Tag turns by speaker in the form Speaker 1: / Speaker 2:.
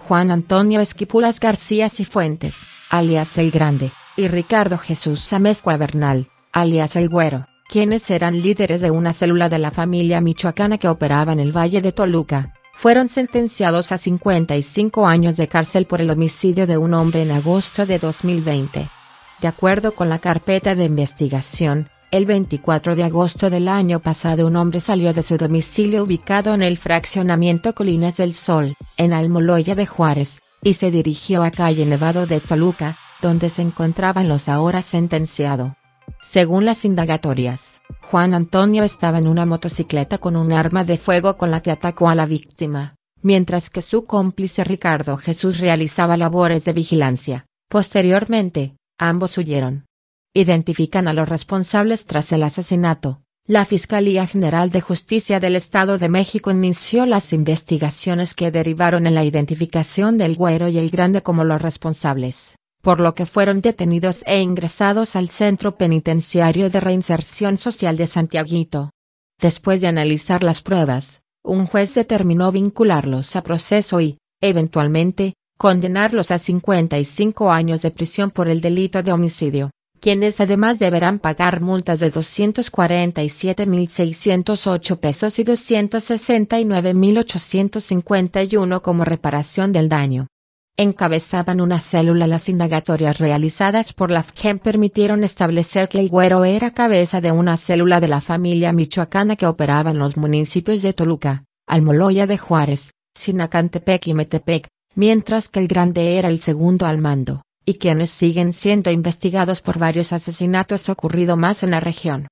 Speaker 1: Juan Antonio Esquipulas García Fuentes, alias El Grande, y Ricardo Jesús Amezcua Bernal, alias El Güero, quienes eran líderes de una célula de la familia michoacana que operaba en el Valle de Toluca, fueron sentenciados a 55 años de cárcel por el homicidio de un hombre en agosto de 2020. De acuerdo con la carpeta de investigación, el 24 de agosto del año pasado un hombre salió de su domicilio ubicado en el fraccionamiento Colinas del Sol, en Almoloya de Juárez, y se dirigió a calle Nevado de Toluca, donde se encontraban los ahora sentenciado. Según las indagatorias, Juan Antonio estaba en una motocicleta con un arma de fuego con la que atacó a la víctima, mientras que su cómplice Ricardo Jesús realizaba labores de vigilancia. Posteriormente, ambos huyeron identifican a los responsables tras el asesinato. La Fiscalía General de Justicia del Estado de México inició las investigaciones que derivaron en la identificación del Güero y el Grande como los responsables, por lo que fueron detenidos e ingresados al Centro Penitenciario de Reinserción Social de Santiaguito. Después de analizar las pruebas, un juez determinó vincularlos a proceso y, eventualmente, condenarlos a 55 años de prisión por el delito de homicidio quienes además deberán pagar multas de 247.608 pesos y 269.851 como reparación del daño. Encabezaban una célula. Las indagatorias realizadas por la FGEM permitieron establecer que el güero era cabeza de una célula de la familia michoacana que operaba en los municipios de Toluca, Almoloya de Juárez, Sinacantepec y Metepec, mientras que el grande era el segundo al mando y quienes siguen siendo investigados por varios asesinatos ocurrido más en la región.